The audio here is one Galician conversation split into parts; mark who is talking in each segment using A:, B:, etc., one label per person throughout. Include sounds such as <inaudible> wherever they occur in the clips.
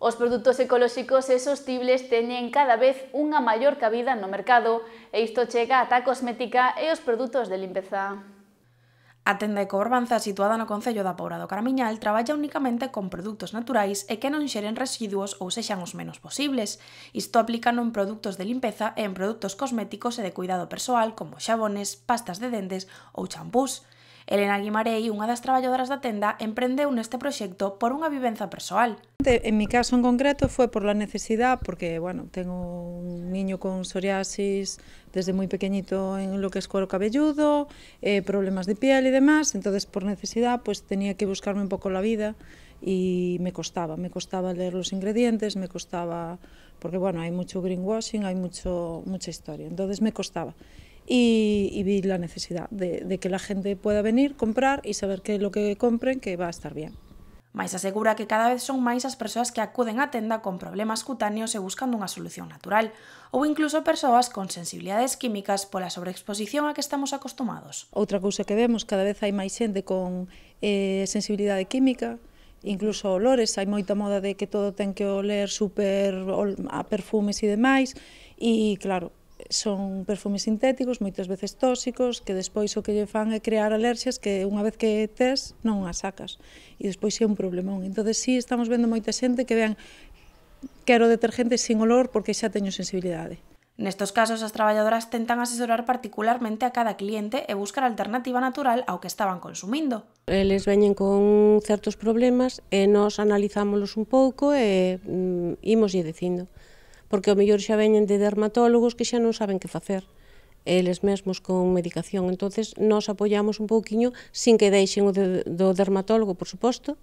A: Os produtos ecolóxicos e sostibles teñen cada vez unha maior cabida no mercado e isto chega ata a cosmética e os produtos de limpeza. A tenda Ecoorbanza, situada no Concello da Poura do Caramiñal, traballa únicamente con produtos naturais e que non xeren residuos ou sexan os menos posibles. Isto aplica non produtos de limpeza e en produtos cosméticos e de cuidado persoal como xabones, pastas de dentes ou champús. Elena Guimarei, unha das traballadoras da tenda, emprendeu neste proxecto por unha vivenza persoal – En
B: mi caso en concreto fue por la necesidad, porque bueno, tengo un niño con psoriasis desde muy pequeñito en lo que es cuero cabelludo, eh, problemas de piel y demás, entonces por necesidad pues tenía que buscarme un poco la vida y me costaba, me costaba leer los ingredientes, me costaba, porque bueno, hay mucho greenwashing, hay mucho, mucha historia, entonces me costaba. Y, vi la necesidad de, de que la gente pueda venir,
A: comprar y saber que lo que compren que va a estar bien. Mais asegura que cada vez son máis as persoas que acuden á tenda con problemas cutáneos e buscando unha solución natural, ou incluso persoas con sensibilidades químicas pola sobreexposición a que estamos acostumados.
B: Outra cousa que vemos, cada vez hai máis xente con eh, sensibilidade química, incluso olores, hai moita moda de que todo ten que oler super a perfumes e demais, e claro, son perfumes sintéticos, moitas veces tóxicos, que despois o que lle fan é crear alerxias que unha vez que tes non as sacas e despois é un problemón. Entón, si sí, estamos vendo moita xente que vean quero detergente sin olor porque xa teño sensibilidade.
A: Nestos casos, as traballadoras tentan asesorar particularmente a cada cliente e buscar alternativa natural ao que estaban
C: consumindo. Eles veñen con certos problemas e nos analizámoslos un pouco e mm, imos dicindo porque ao mellor xa veñen de dermatólogos que xa non saben que facer eles mesmos con medicación. entonces nós apoiamos un pouquiño sin que deixen o de, do dermatólogo, por suposto,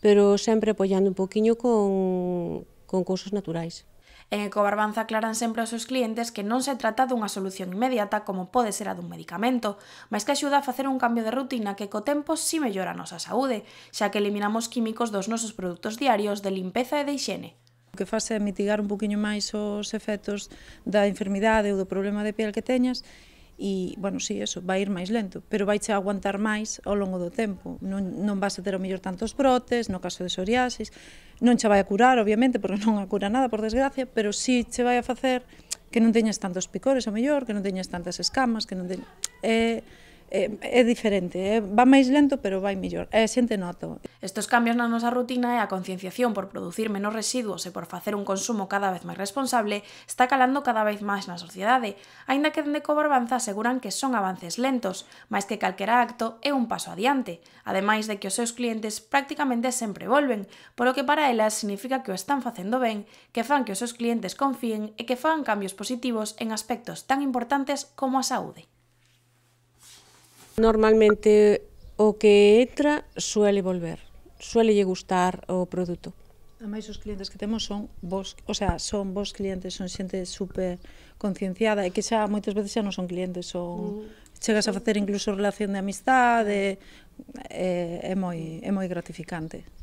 C: pero sempre apoiando un pouquiño con, con cousas naturais.
A: En Ecobarbanza aclaran sempre aos seus clientes que non se trata dunha solución inmediata como pode ser a dun medicamento, máis que axuda a facer un cambio de rutina que co tempo si mellora a nosa saúde, xa que eliminamos químicos dos nosos produtos diarios de limpeza e de higiene. O que faz é mitigar un poquinho máis os efectos da enfermidade ou
B: do problema de piel que teñas e, bueno, sí, eso, vai ir máis lento, pero vai aguantar máis ao longo do tempo. Non, non vas a ter o mellor tantos brotes, no caso de psoriasis, non che vai a curar, obviamente, porque <laughs> non a cura nada, por desgracia, pero sí che vai a facer que non teñas tantos picores, o mellor, que non teñas tantas escamas, que non teñas... Eh, Eh, é, diferente, é, eh. va máis lento pero vai mellor, é eh, xente noto.
A: Estos cambios na nosa rutina e a concienciación por producir menos residuos e por facer un consumo cada vez máis responsable está calando cada vez máis na sociedade, aínda que dende Cobarbanza aseguran que son avances lentos, máis que calquera acto é un paso adiante, ademais de que os seus clientes prácticamente sempre volven, polo que para elas significa que o están facendo ben, que fan que os seus clientes confíen e que fan cambios positivos en aspectos tan importantes como a saúde.
C: Normalmente o que entra suele volver, suele lle gustar o produto.
A: máis
B: os clientes que temos son vos, o sea, son vos clientes, son xente super concienciada e que xa moitas veces xa non son clientes, son mm. chegas a facer incluso relación de amistade, é, eh, é moi é moi gratificante.